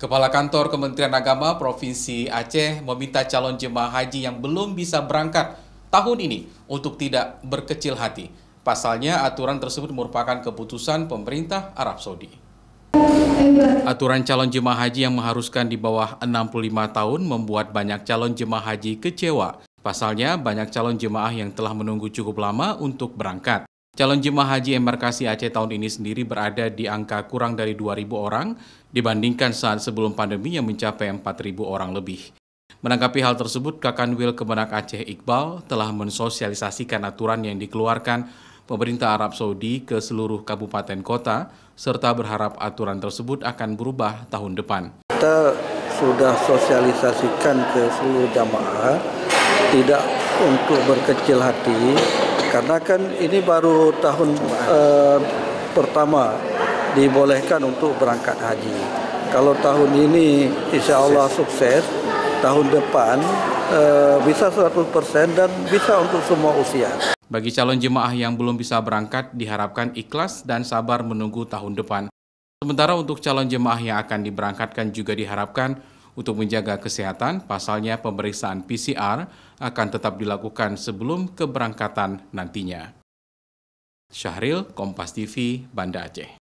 Kepala Kantor Kementerian Agama Provinsi Aceh meminta calon jemaah haji yang belum bisa berangkat tahun ini untuk tidak berkecil hati. Pasalnya aturan tersebut merupakan keputusan pemerintah Arab Saudi. Aturan calon jemaah haji yang mengharuskan di bawah 65 tahun membuat banyak calon jemaah haji kecewa. Pasalnya banyak calon jemaah yang telah menunggu cukup lama untuk berangkat. Calon jemaah haji embarkasi Aceh tahun ini sendiri berada di angka kurang dari 2.000 orang dibandingkan saat sebelum pandemi yang mencapai 4.000 orang lebih. Menanggapi hal tersebut, Kakanwil Kemenak Aceh Iqbal telah mensosialisasikan aturan yang dikeluarkan pemerintah Arab Saudi ke seluruh kabupaten kota, serta berharap aturan tersebut akan berubah tahun depan. Kita sudah sosialisasikan ke seluruh jamaah, tidak untuk berkecil hati, karena kan ini baru tahun uh, pertama dibolehkan untuk berangkat haji. Kalau tahun ini insya Allah sukses, tahun depan uh, bisa 100% dan bisa untuk semua usia. Bagi calon jemaah yang belum bisa berangkat, diharapkan ikhlas dan sabar menunggu tahun depan. Sementara untuk calon jemaah yang akan diberangkatkan juga diharapkan untuk menjaga kesehatan, pasalnya pemeriksaan PCR akan tetap dilakukan sebelum keberangkatan nantinya. Syahril, Kompas TV, Banda Aceh.